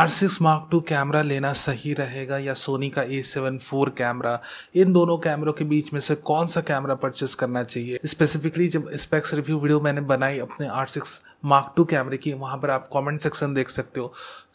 Are six mark two camera लेना सही रहेगा या सोनी का ए सेवन फोर कैमरा इन दोनों कैमरों के बीच में से कौन सा कैमरा परचेस करना चाहिए स्पेसिफिकली जब स्पेक्स रिव्यू वीडियो मैंने बनाई अपने आर सिक्स मार्क टू कैमरे की वहाँ पर आप कमेंट सेक्शन देख सकते हो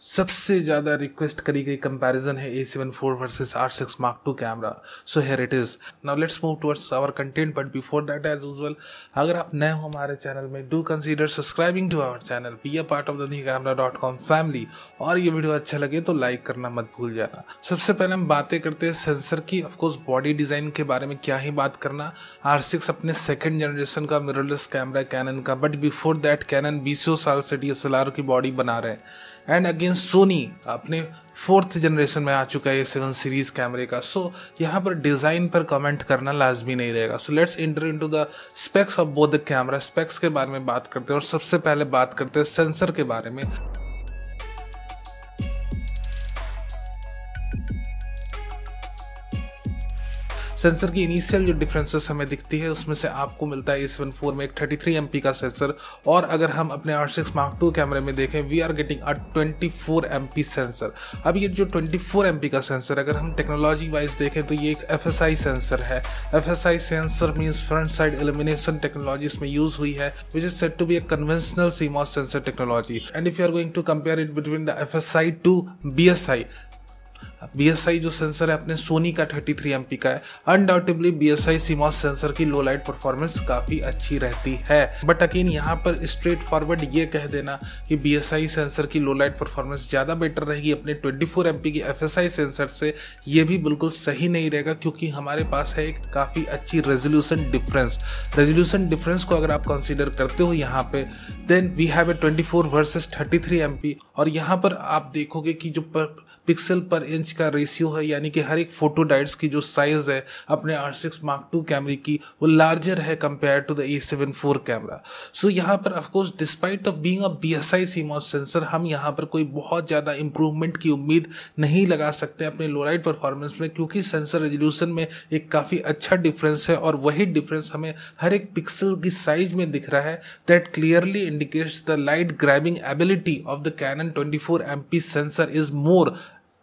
सबसे ज़्यादा रिक्वेस्ट करी गई कंपैरिजन है A seven four versus R six mark two camera so here it is now let's move towards our content but before that as usual अगर आप नए हो हमारे चैनल में do consider subscribing to our channel be a part of the new camera dot com family और ये video अच्छा लगे तो लाइक करना मत भूल जाना सबसे पहले हम बातें करते हैं सेंसर की ऑफकोर्स बॉडी डिज़ाइन के बारे में क्या ही बात करना आर सिक्स अपने सेकेंड जनरेशन का मिररलेस कैमरा कैनन का बट बिफोर दैट कैनन बीसों साल से डी की बॉडी बना रहे हैं एंड अगेन सोनी अपने फोर्थ जनरेशन में आ चुका है ये सेवन सीरीज कैमरे का सो so, यहाँ पर डिज़ाइन पर कमेंट करना लाजमी नहीं रहेगा so let's enter into the specs of both the camera specs के बारे में बात करते हैं और सबसे पहले बात करते हैं सेंसर के बारे में सेंसर की इनिशियल जो डिफरेंसेस हमें दिखती है उसमें से आपको मिलता है ए फोर में एक थर्टी थ्री एम पी का सेंसर और अगर हम अपने आर सिक्स मार्क टू कैमरे में देखें we are getting a twenty four M P sensor अब ये जो ट्वेंटी फोर एम पी का सेंसर अगर हम टेक्नोलॉजी वाइज देखें तो ये एक एफ एस आई सेंसर है F S I sensor means front side elimination technology इसमें यूज हुई है which is set to be a conventional CMOS sensor technology and if you are going to compare it between the F S I to B S I B जो sensor है अपने सोनी का thirty three M P का है undoubtedly B S I CMOS sensor की low light performance काफ़ी अच्छी रहती है बट अकेन यहाँ पर स्ट्रेट फॉरवर्ड ये कह देना कि बी एस आई सेंसर की लो लाइट परफॉर्मेंस ज़्यादा बेटर रहेगी अपने ट्वेंटी फोर एम पी की एफ एस आई सेंसर से ये भी बिल्कुल सही नहीं रहेगा क्योंकि हमारे पास है एक काफ़ी अच्छी रेजोल्यूशन डिफरेंस रेजोल्यूशन डिफरेंस को अगर आप कंसिडर करते हो यहाँ पे then we have a twenty four versus thirty three M P और यहाँ पर आप देखोगे कि जो पर पिक्सल पर इंच का रेशियो है यानी कि हर एक फोटो डाइट्स की जो साइज़ है अपने आर सिक्स मार्क टू कैमरे की वो लार्जर है compare to the A seven four camera so यहाँ पर of course despite of being a B S I CMOS sensor हम यहाँ पर कोई बहुत ज़्यादा इंप्रूवमेंट की उम्मीद नहीं लगा सकते अपने लोराइट परफॉर्मेंस में क्योंकि सेंसर रेजोल्यूशन में एक काफ़ी अच्छा डिफरेंस है और वही डिफरेंस हमें हर एक पिक्सल की साइज में दिख रहा है that clearly indicates the light grabbing ability of the Canon twenty four M P sensor is more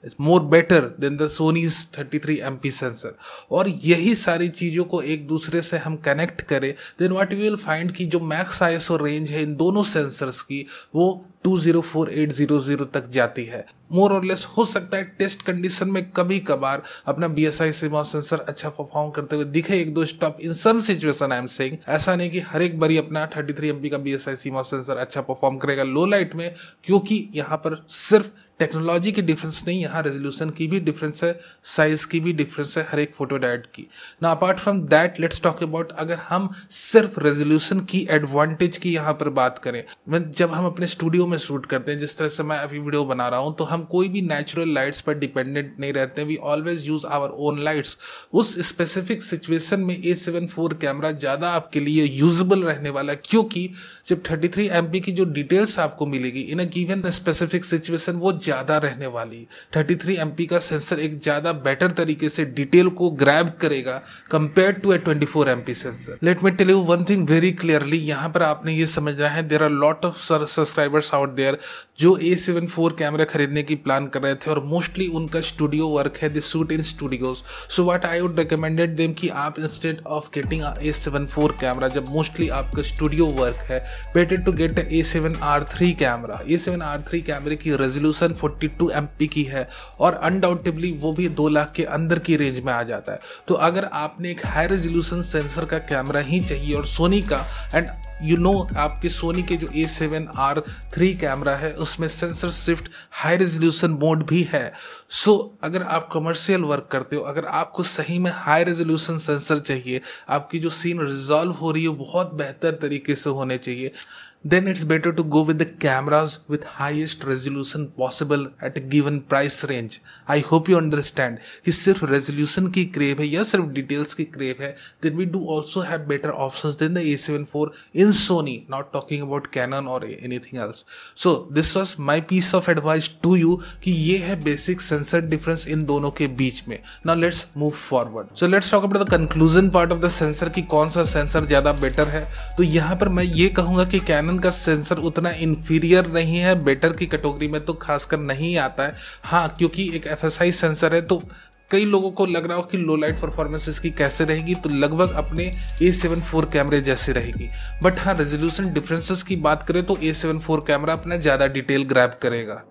is more better than the Sony's thirty three M P sensor और यही सारी चीज़ों को एक दूसरे से हम कनेक्ट करें then what you will find कि जो मैक्स आईएसओ रेंज है इन दोनों सेंसर्स की वो two zero zero four eight zero तक जाती है मोर और लेस हो सकता है टेस्ट कंडीशन में कभी कभार अपना B S I CMOS sensor अच्छा परफॉर्म करते हुए दिखे एक दो stop in some situation I am saying ऐसा नहीं कि हर एक बारी अपना थर्टी थ्री एम पी का B S I CMOS sensor अच्छा परफॉर्म करेगा लो लाइट में क्योंकि यहाँ पर सिर्फ टेक्नोलॉजी की डिफरेंस नहीं यहाँ रेजोल्यूशन की भी डिफरेंस है साइज़ की भी डिफरेंस है हर एक फोटो डायट की ना apart from that let's talk about अगर हम सिर्फ रेजोल्यूशन की एडवांटेज की यहाँ पर बात करें मैं जब हम अपने स्टूडियो में शूट करते हैं जिस तरह से मैं अभी वीडियो बना रहा हूँ तो हम कोई भी नेचुरल लाइट्स पर डिपेंडेंट नहीं रहते we always use our own lights उस स्पेसिफिक सिचुएशन में ए सेवन फोर कैमरा ज़्यादा आपके लिए यूजबल रहने वाला क्योंकि जब थर्टी थ्री एम पी की जो डिटेल्स आपको मिलेगी in a given specific situation वो ज़्यादा रहने वाली 33 एमपी का सेंसर एक ज़्यादा बेटर तरीके से डिटेल को ग्रैब करेगा compare to a 24 MP sensor let me tell you one thing very clearly यहाँ पर आपने ये समझना है there are lot of subscribers out there जो ए सेवन फोर कैमरा खरीदने की प्लान कर रहे थे और मोस्टली उनका स्टूडियो वर्क है they shoot in studios so what I would recommended them कि आप instead of getting A seven four camera जब मोस्टली आपका स्टूडियो वर्क है better to get A seven R three camera A seven R three कैमरे की resolution 1042 MP की है और अनडाउटेबली वो भी दो लाख के अंदर की रेंज में आ जाता है तो अगर आपने एक हाई रेजोल्यूशन सेंसर का कैमरा ही चाहिए और सोनी का एंड यू नो आपके सोनी के जो A seven R three camera है उसमें sensor shift high resolution mode भी है सो so, अगर आप कमर्शियल वर्क करते हो अगर आपको सही में हाई रेजोल्यूशन सेंसर चाहिए आपकी जो सीन रिजॉल्व हो रही है बहुत बेहतर तरीके से होने चाहिए then it's better to go with the cameras with highest resolution possible at a given price range. I hope you understand Is it resolution की crave है या सिर्फ details की crave then we do also have better options than the a 7 IV in Sony not talking about Canon or anything else. So this was my piece of advice to you कि ये है basic sensor difference in दोनों के बीच Now let's move forward. So let's talk about the conclusion part of the sensor कि sensor jada better है तो यहाँ पर मैं ये कहूँगा Canon कैनन का सेंसर उतना इन्फीरियर नहीं है बेटर की कैटेगरी में तो खासकर नहीं आता है हाँ क्योंकि एक एफ सेंसर है तो कई लोगों को लग रहा हो कि लो लाइट परफॉर्मेंस इसकी कैसे रहेगी तो लगभग अपने ए सेवन फोर कैमरे जैसे रहेगी बट हाँ रेजोल्यूशन डिफरेंसेस की बात करें तो ए सेवन फोर कैमरा अपना ज़्यादा डिटेल ग्रैप करेगा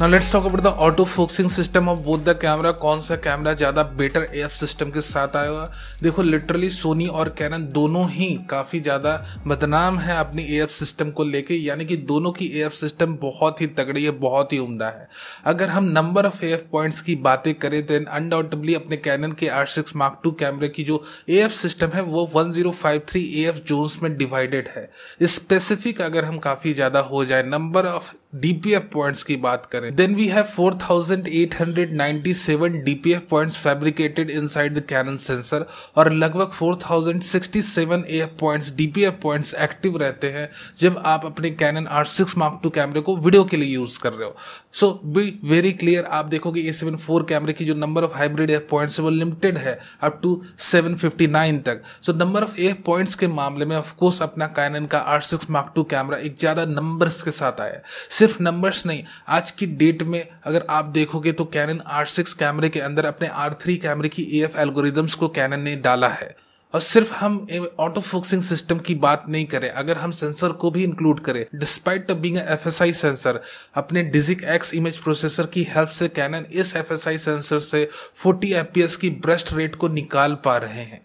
Now let's talk about the auto focusing system of both the camera कौन सा कैमरा ज़्यादा बेटर ए एफ सिस्टम के साथ आया हुआ देखो लिटरली सोनी और कैनन दोनों ही काफ़ी ज़्यादा बदनाम है अपनी ए एफ सिस्टम को लेके यानी कि दोनों की ए एफ सिस्टम बहुत ही तगड़ी है बहुत ही उमदा है अगर हम number of A F points की बातें करें तो अनडाउटेबली अपने कैनन के आर सिक्स मार्क टू कैमरे की जो ए एफ सिस्टम है वो one zero five three A F zones में डिवाइडेड है स्पेसिफिक अगर हम काफ़ी ज़्यादा हो जाए नंबर ऑफ डीपीएफ पॉइंट्स की बात करें then we have 4897 DPF points fabricated inside the Canon sensor और लगभग 4067 AF points DPF points active रहते हैं जब आप अपने Canon R six mark two कैमरे को वीडियो के लिए यूज कर रहे हो सो बी वेरी क्लियर आप देखोगे ए सेवन फोर कैमरे की जो number of hybrid F points है वो लिमिटेड है अप टू 759 तक so number of F points के मामले में ऑफकोर्स अपना कैनन का R six mark two camera एक ज़्यादा नंबर्स के साथ आया सिर्फ नंबर्स नहीं आज की डेट में अगर आप देखोगे तो कैनन आर सिक्स कैमरे के अंदर अपने आर थ्री कैमरे की ए एफ एल्गोरिदम्स को कैनन ने डाला है और सिर्फ हम ऑटो फोकसिंग सिस्टम की बात नहीं करें अगर हम सेंसर को भी इंक्लूड करें despite being F S I sensor अपने डिजिक एक्स इमेज प्रोसेसर की हेल्प से कैनन इस एफ एस आई सेंसर से 40 एफ की ब्रस्ट रेट को निकाल पा रहे हैं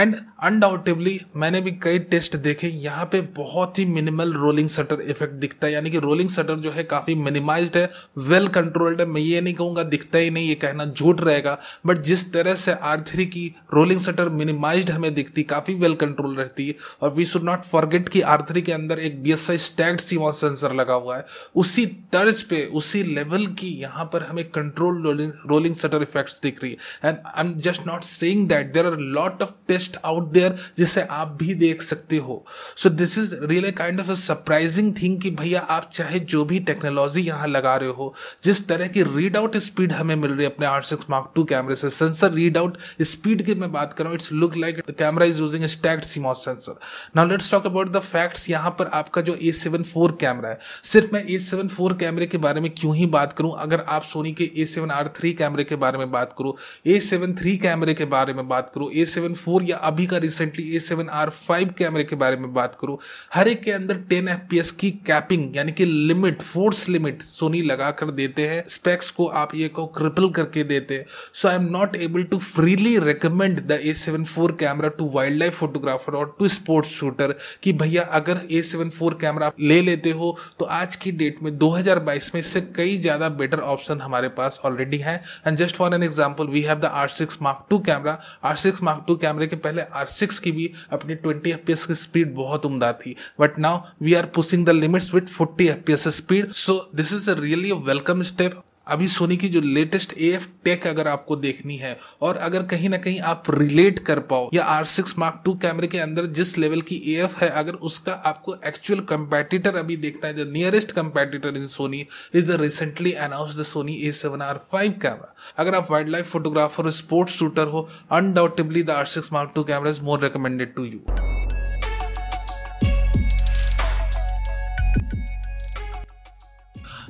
एंड अनडाउटेबली मैंने भी कई टेस्ट देखे यहाँ पे बहुत ही मिनिमल रोलिंग शटर इफेक्ट दिखता है यानी कि रोलिंग शटर जो है काफ़ी मिनिमाइज है वेल कंट्रोल्ड है मैं ये नहीं कहूँगा दिखता ही नहीं ये कहना झूठ रहेगा बट जिस तरह से आर थ्री की रोलिंग शटर मिनिमाइज हमें दिखती काफ़ी वेल कंट्रोल रहती है और वी शुड नॉट फॉरगेट कि आर थ्री के अंदर एक B S I stacked CMOS sensor लगा हुआ है उसी तर्ज पे उसी लेवल की यहाँ पर हमें कंट्रोल रोलिंग शटर इफेक्ट्स दिख रही है and I am just not saying that there are lot of test out out there जिसे आप भी देख सकते हो so this is really kind of a surprising thing कि भैया आप चाहे जो भी टेक्नोलॉजी यहाँ लगा रहे हो जिस तरह की रीड आउट स्पीड हमें मिल रही है अपने आर सिक्स मार्क टू कैमरे से सेंसर रीड आउट स्पीड की मैं बात कर रहा हूँ it's look like camera is using stacked CMOS sensor now let's talk about the facts यहाँ पर आपका जो ए सेवन फोर कैमरा है सिर्फ मैं ए सेवन फोर कैमरे के बारे में क्यों ही बात करूँ अगर आप सोनी के ए सेवन आर थ्री कैमरे के बारे में बात करो ए सेवन थ्री कैमरे के बारे में बात करो ए सेवन फोर या अभी का का recently A seven R five कैमरे के बारे में बात करूँ हर एक के अंदर टेन एफ पी एस की कैपिंग यानी कि लिमिट फोर्स लिमिट सोनी लगा कर देते हैं स्पेक्स को आप ये को क्रिपल करके देते हैं so I am not able to freely recommend the A seven four camera to wildlife photographer और टू स्पोर्ट्स शूटर कि भैया अगर ए सेवन फोर कैमरा आप ले लेते हो तो आज की डेट में दो हज़ार बाईस में इससे कई ज़्यादा बेटर ऑप्शन हमारे पास ऑलरेडी हैं and just for an example we have the R six mark two camera R six mark two कैमरे के पहले आर सिक्स की भी अपनी ट्वेंटी एफ की स्पीड बहुत उमदा थी but now we are pushing the limits with forty F speed so this is a really welcome step अभी सोनी की जो लेटेस्ट ए एफ टेक अगर आपको देखनी है और अगर कहीं ना कहीं आप रिलेट कर पाओ या आर सिक्स मार्क टू कैमरे के अंदर जिस लेवल की ए एफ है अगर उसका आपको एक्चुअल कंपेटिटर अभी देखना है जो nearest competitor in Sony is the recently announced the Sony A seven R five camera अगर आप wildlife photographer sports shooter हो undoubtedly the R six mark two camera is more recommended to you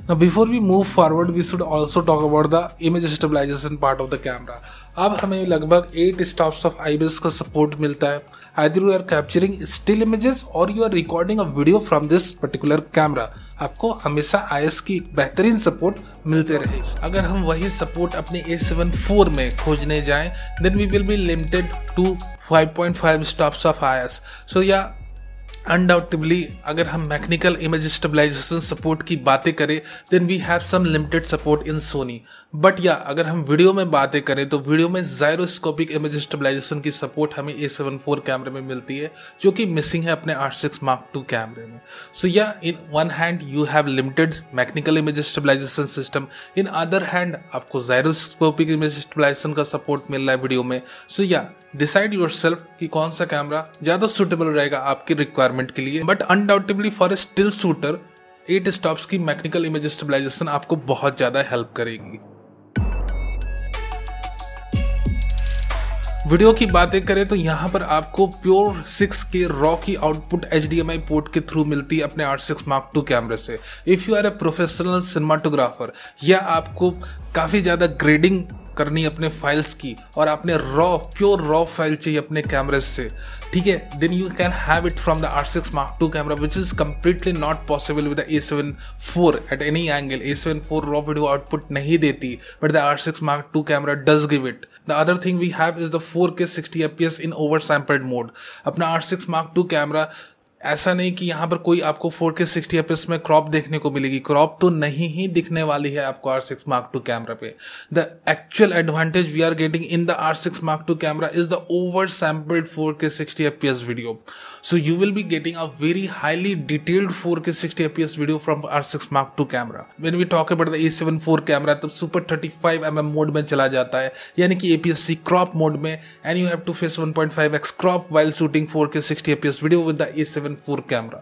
Now before we move forward, we should also talk about the image stabilization part of the camera. अब हमें लगभग eight stops of IBIS का support मिलता है Either you are capturing still images or you are recording a video from this particular camera. आपको हमेशा आई की बेहतरीन सपोर्ट मिलते रहे अगर हम वही सपोर्ट अपने ए सेवन फोर में खोजने जाएं then we will be limited to 5.5 stops of I so या अनडाउटेबली अगर हम मैकेनिकल इमेज स्टेबलाइजेशन सपोर्ट की बातें करें then we have some limited support in Sony but या अगर हम वीडियो में बातें करें तो वीडियो में जायरोस्कोपिक इमेज स्टेबलाइजेशन की सपोर्ट हमें ए सेवन फोर कैमरे में मिलती है जो कि मिसिंग है अपने आर सिक्स मार्क टू कैमरे में सो या in one hand you have limited mechanical image stabilisation system in other hand आपको जायरोस्कोपिक इमेज स्टेबलाइजेशन का सपोर्ट मिल रहा है वीडियो में सो या डिसाइड योर सेल्फ की कौन सा कैमरा ज़्यादा सुटेबल रहेगा आपकी रिक्वायरमेंट के लिए but undoubtedly for a still shooter eight stops की मैकेनिकल इमेज स्टेबलाइजेशन आपको बहुत ज़्यादा हेल्प करेगी वीडियो की बातें करें तो यहाँ पर आपको प्योर सिक्स के रॉ की आउटपुट एच पोर्ट के थ्रू मिलती है अपने आर सिक्स मार्क टू कैमरे से if you are a professional cinematographer या आपको काफ़ी ज़्यादा ग्रेडिंग करनी है अपने फाइल्स की और आपने रॉ प्योर रॉ फाइल चाहिए अपने कैमरे से ठीक है then you can have it from the R six mark two camera which is completely not possible with A seven four at any angle A seven four raw video output नहीं देती but the R six mark two camera does give it the other thing we have is the four K sixty F P S in oversampled mode अपना R six mark two camera ऐसा नहीं कि यहाँ पर कोई आपको four K sixty F में crop देखने को मिलेगी क्रॉप तो नहीं ही दिखने वाली है आपको R six mark two camera पे the actual advantage we are getting in the R six mark two camera is the oversampled four K sixty F video so you will be getting a very highly detailed four K sixty F video from R six mark two camera when we talk about the A seven four camera तब super thirty five M M mode में चला जाता है यानी कि A P S C crop mode में and you have to face one point five X crop while shooting four K sixty F video with the A seven 4 camera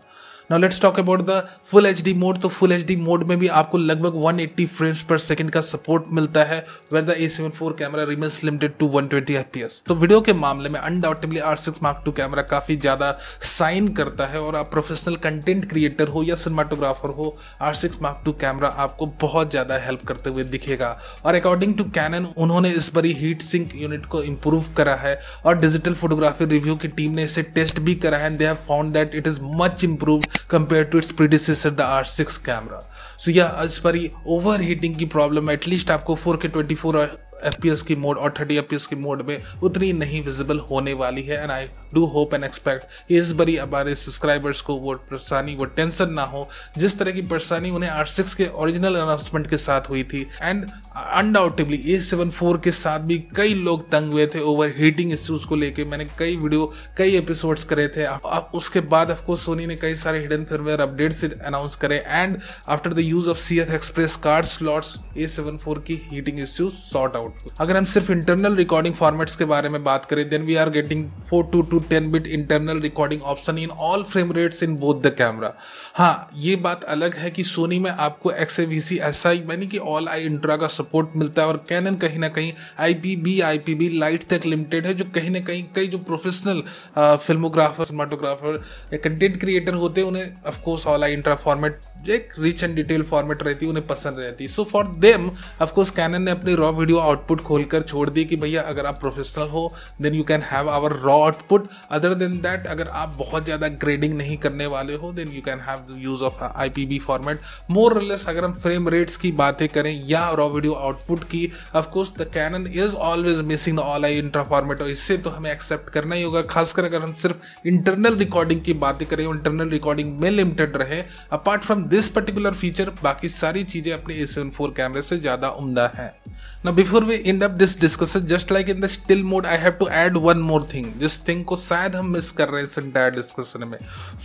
now let's talk about the full H D mode तो full H D mode में भी आपको लगभग 180 frames पर second का support मिलता है where the A seven four camera remains limited to one twenty F तो वीडियो के मामले में undoubtedly R six mark two camera काफ़ी ज़्यादा साइन करता है और आप प्रोफेशनल कंटेंट क्रिएटर हो या सिनेमाटोग्राफर हो R six mark two camera आपको बहुत ज़्यादा हेल्प करते हुए दिखेगा और अकॉर्डिंग टू कैनन उन्होंने इस बारी हीट सिंक यूनिट को इम्प्रूव करा है और डिजिटल फोटोग्राफी रिव्यू की टीम ने इसे टेस्ट भी करा है and they have found that it is much improved compared to its predecessor the R six camera so या इस पर ओवर हीटिंग की प्रॉब्लम एटलीस्ट आपको four K twenty four F की मोड और थर्टी एफ की मोड में उतनी नहीं विजिबल होने वाली है and I do hope and expect इस बारी हमारे सब्सक्राइबर्स को वो परेशानी वो टेंशन ना हो जिस तरह की परेशानी उन्हें आर सिक्स के ओरिजिनल अनाउंसमेंट के साथ हुई थी and undoubtedly A seven four के साथ भी कई लोग तंग हुए थे ओवर हीटिंग इश्यूज को लेकर मैंने कई वीडियो कई एपिसोड्स करे थे अब उसके बाद ऑफकोर्स सोनी ने कई सारे हिडन फिल्मवेयर अपडेट्स अनाउंस करे and after the use of C F express card slots A seven four की heating issues sort out output अगर हम सिर्फ इंटरनल रिकॉर्डिंग फॉर्मेट्स के बारे में बात करें then we are getting four two two ten bit internal recording option in all frame rates in both the camera हाँ ये बात अलग है कि सोनी में आपको X A V C S I यानी कि ऑल आई इंट्रा का सपोर्ट मिलता है और कैनन कहीं ना कहीं I P B I P B light तक लिमिटेड है जो कहीं ना कहीं कई जो प्रोफेशनल फिल्मोग्राफर सिनेमाटोग्राफर या कंटेंट क्रिएटर होते हैं उन्हें of course all I intra format एक रिच एंड डिटेल फॉर्मेट रहती है उन्हें पसंद रहती है so for them of course Canon ने अपनी रॉ वीडियो आउटपुट खोलकर छोड़ दी कि भैया अगर आप प्रोफेशनल हो then you can have our raw output other than that अगर आप बहुत ज़्यादा ग्रेडिंग नहीं करने वाले हो then you can have use of I P B format more less अगर हम फ्रेम रेट्स की बातें करें या रॉ वीडियो आउटपुट की of course the Canon is always missing the all I intra format और इससे तो हमें एक्सेप्ट करना ही होगा खासकर अगर हम सिर्फ इंटरनल रिकॉर्डिंग की बातें करें इंटरनल रिकॉर्डिंग में लिमिटेड रहे apart from this particular feature बाकी सारी चीज़ें अपने ए सेवन फोर कैमरे से ज़्यादा उमदा है ना before we end up this discussion just like in the still mode I have to add one more thing जिस थिंग को शायद हम मिस कर रहे हैं इस एंटायर डिस्कशन में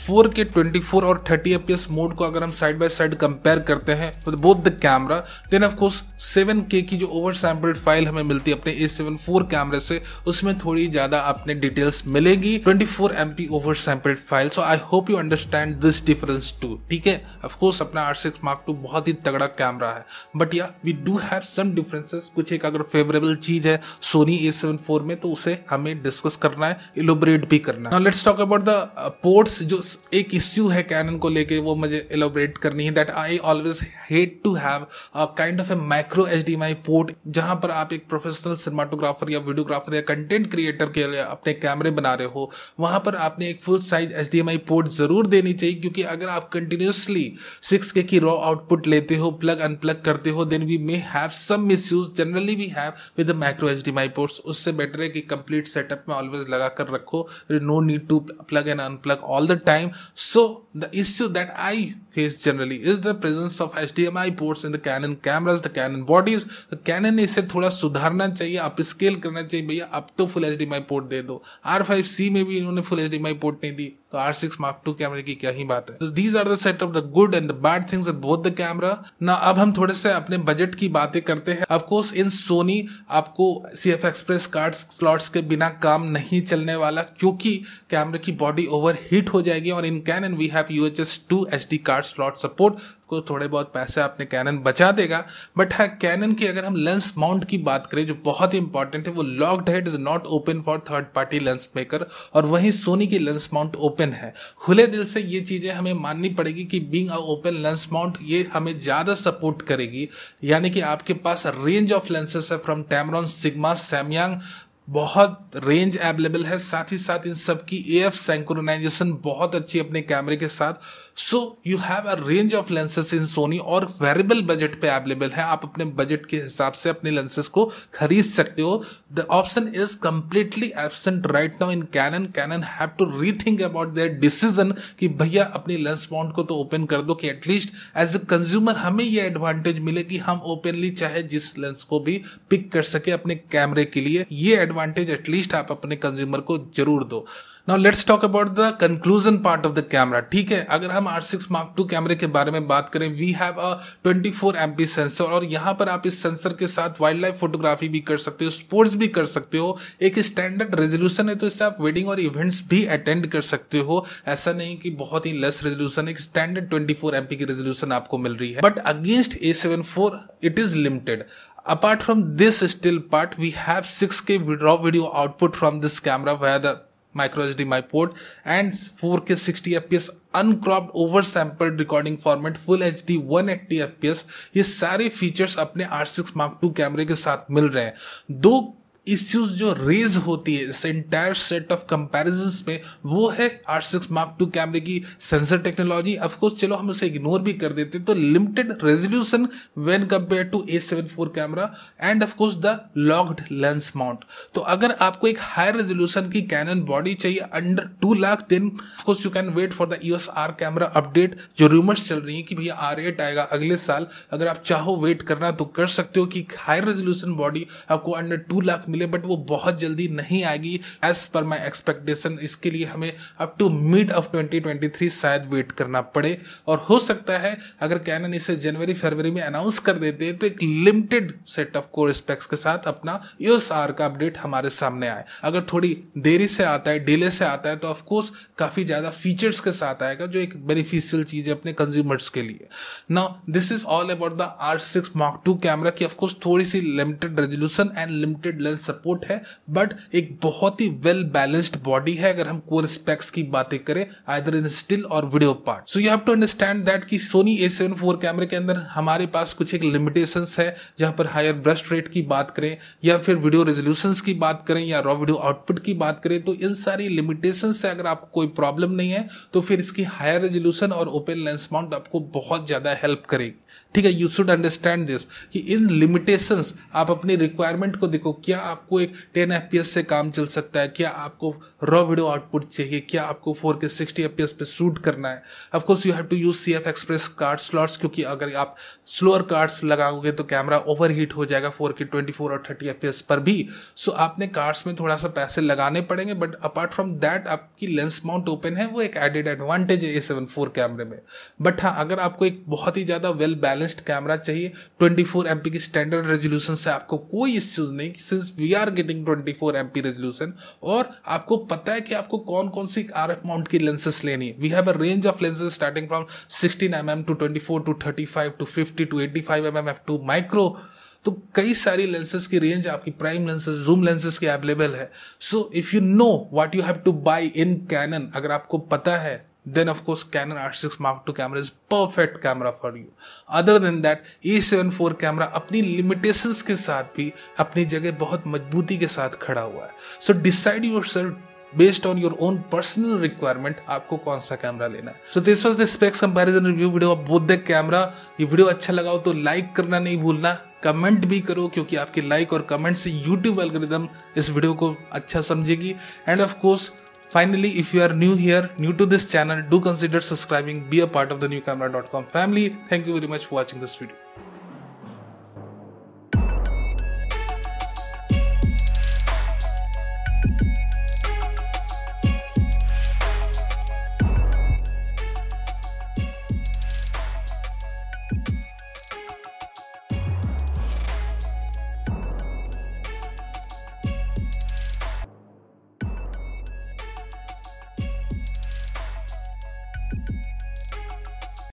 फोर के ट्वेंटी फोर और थर्टी 30 एस मोड को अगर हम साइड बाई साइड कंपेयर करते हैं with both the camera then of course seven K की जो ओवर सैम्पल्ड फाइल हमें मिलती है अपने ए सेवन फोर कैमरे से उसमें थोड़ी ज़्यादा अपने डिटेल्स मिलेगी twenty four M P oversampled file so I hope you understand this difference too ठीक है ऑफकोर्स अपना आर सिक्स मार्क टू बहुत ही तगड़ा कैमरा है बट या we do have some differences कुछ एक अगर फेवरेबल चीज है सोनी ए सेवन फोर में तो उसे हमें डिस्कस करना है इलोबरेट भी करना है let's talk about the ports जो एक इश्यू है कैनन को लेके वो मुझे इलोबरेट करनी है that I always hate to have a kind of a micro H D M I port जहां पर आप एक प्रोफेशनल सिनेमाटोग्राफर या वीडियोग्राफर या कंटेंट क्रिएटर के लिए अपने कैमरे बना रहे हो वहां पर आपने एक full size H D M I port ज़रूर देनी चाहिए क्योंकि अगर आप कंटिन्यूसली सिक्स के की रॉ आउटपुट लेते हो प्लग अनप्लग करते हो then we may have some misuse generally we have with the micro H D M I ports उससे बेटर है कि कंप्लीट सेटअप में ऑलवेज लगा कर रखो no need to plug and unplug all the time so The issue that I face generally is the presence of HDMI ports in the Canon cameras, the Canon bodies. The Canon ने इसे थोड़ा सुधारना चाहिए आप scale करना चाहिए भैया अब तो फुल एच पोर्ट दे दो आर फाइव सी में भी इन्होंने फुल एच पोर्ट नहीं दी तो आर सिक्स मार्क टू कैमरे की क्या ही बात है these are the set of the good and the bad things at both the camera ना अब हम थोड़े से अपने बजट की बातें करते हैं ऑफकोर्स इन सोनी आपको C F express card slots के बिना काम नहीं चलने वाला क्योंकि कैमरे की बॉडी ओवर हीट हो जाएगी और in Canon we have have U H S two H D card slot support को थोड़े बहुत पैसे आपने कैनन बचा देगा बट हाँ कैनन की अगर हम लेंस माउंट की बात करें जो बहुत ही इंपॉर्टेंट है वो locked head is not open for third party lens maker और वहीं सोनी की लेंस माउंट ओपन है खुले दिल से ये चीज़ें हमें माननी पड़ेगी कि बींग ओपन लेंस माउंट ये हमें ज़्यादा सपोर्ट करेगी यानी कि आपके पास रेंज ऑफ लेंसेस है फ्रॉम टैमरॉन सिग्मा सैमयांग बहुत रेंज अवेलेबल है साथ ही साथ इन सब की ए एफ बहुत अच्छी अपने कैमरे के साथ so you have a range of lenses in Sony और वेरेबल बजट पे अवेलेबल है आप अपने बजट के हिसाब से अपने लेंसेज को खरीद सकते हो the option is completely absent right now in Canon Canon have to rethink about their decision कि भैया अपनी लेंस माउंट को तो ओपन कर दो कि एटलीस्ट एज ए कंज्यूमर हमें ये एडवांटेज मिले कि हम ओपनली चाहे जिस लेंस को भी पिक कर सके अपने कैमरे के लिए ये एडवांटेज एटलीस्ट आप अपने कंज्यूमर को जरूर दो now let's talk about the conclusion part of the camera ठीक है अगर हम आर सिक्स मार्क टू कैमरे के बारे में बात करें we have a twenty four M P sensor और यहाँ पर आप इस सेंसर के साथ वाइल्ड लाइफ फोटोग्राफी भी कर सकते हो स्पोर्ट्स भी कर सकते हो एक स्टैंडर्ड रेजोल्यूशन है तो इससे आप वेडिंग और इवेंट्स भी अटेंड कर सकते हो ऐसा नहीं कि बहुत ही लेस रेजोल्यूशन एक standard twenty four M P की रेजोल्यूशन आपको मिल रही है but against a seven four it is limited apart from this still part we have six K raw video output from this camera where the micro H D and four K sixty F P S uncropped over sampled recording format full H D one eighty F P S ये सारे features अपने R six mark two कैमरे के साथ मिल रहे हैं दो issues जो रेज होती है इस एंटायर सेट ऑफ कंपैरिजंस में वो है आर सिक्स मार्क टू कैमरे की सेंसर टेक्नोलॉजी ऑफकोर्स चलो हम उसे इग्नोर भी कर देते हैं तो limited resolution when compared to a seven four camera and of course the locked lens mount तो अगर आपको एक हायर रेजोल्यूशन की कैनन बॉडी चाहिए अंडर टू लाख दिन of course you can wait for the EOS R camera update जो rumours चल रही है कि भैया आर एट आएगा अगले साल अगर आप चाहो वेट करना तो कर सकते हो कि हायर रेजोल्यूशन बॉडी आपको अंडर टू लाख मिले मिले बट वो बहुत जल्दी नहीं आएगी एज पर माई एक्सपेक्टेशन इसके लिए हमें अप टू मिड ऑफ 2023 शायद वेट करना पड़े और हो सकता है अगर कैनन इसे जनवरी फरवरी में अनाउंस कर देते तो एक limited set of core specs के साथ अपना यूएस e आर का अपडेट हमारे सामने आए अगर थोड़ी देरी से आता है डिले से आता है तो ऑफकोर्स काफ़ी ज़्यादा फीचर्स के साथ आएगा जो एक बेनिफिशियल चीज़ है अपने कंज्यूमर्स के लिए now this is all about the R six mark two camera की ऑफकोर्स थोड़ी सी limited resolution and limited lens support है बट एक बहुत ही वेल बैलेंस्ड बॉडी है अगर हम कोर स्पेक्स की बातें करें आइदर इन स्टिल और video part so you have to understand that कि सोनी ए सेवन फोर कैमरे के अंदर हमारे पास कुछ एक लिमिटेशन है जहां पर हायर ब्रस्ट रेट की बात करें या फिर वीडियो रेजोल्यूशन की बात करें या रॉ वीडियो आउटपुट की बात करें तो इन सारी लिमिटेशन से अगर आपको कोई प्रॉब्लम नहीं है तो फिर इसकी हायर रेजोल्यूशन और ओपन लेंस माउंट आपको बहुत ज़्यादा हेल्प करेगी ठीक है यू शुड अंडरस्टैंड दिस कि इन लिमिटेशंस आप अपनी रिक्वायरमेंट को देखो क्या आपको एक टेन एफ से काम चल सकता है क्या आपको रॉ वीडियो आउटपुट चाहिए क्या आपको फोर के सिक्सटी एफ पे शूट करना है of course you have to use C F express card slots क्योंकि अगर आप स्लोअर कार्ड्स लगाओगे तो कैमरा ओवर हीट हो जाएगा फोर के ट्वेंटी फोर और थर्टी एफ पर भी सो so आपने कार्ड्स में थोड़ा सा पैसे लगाने पड़ेंगे बट अपार्ट फ्रॉम दैट आपकी लेंस माउंट ओपन है वो एक एडेड एडवांटेज है ए सेवन फोर कैमरे में बट हाँ अगर आपको एक बहुत ही ज़्यादा वेल बैलेंस बैलेंस्ड कैमरा चाहिए 24 फोर की स्टैंडर्ड रेजोल्यूशन से आपको कोई इश्यूज नहीं since we are getting 24 four resolution और आपको पता है कि आपको कौन कौन सी आर एफ माउंट की लेंसेज लेनी है we have a range of lenses starting from sixteen M M to twenty four to thirty five to fifty to eighty five M M F two micro तो कई सारी लेंसेज की रेंज आपकी प्राइम लेंसेज जूम लेंसेज की available है so if you know what you have to buy in Canon अगर आपको पता है then of course Canon R6 Mark II camera is perfect camera for you. Other than that A7 IV camera अपनी limitations के साथ भी अपनी जगह बहुत मजबूती के साथ खड़ा हुआ है so decide yourself based on your own personal requirement आपको कौन सा कैमरा लेना है so this was the specs comparison review video of both the camera ये वीडियो अच्छा लगाओ तो लाइक करना नहीं भूलना कमेंट भी करो क्योंकि आपके लाइक और कमेंट से यूट्यूब एल्गोरिदम इस वीडियो को अच्छा समझेगी and of course Finally, if you are new here, new to this channel, do consider subscribing, be a part of the newcamera.com family. Thank you very much for watching this video.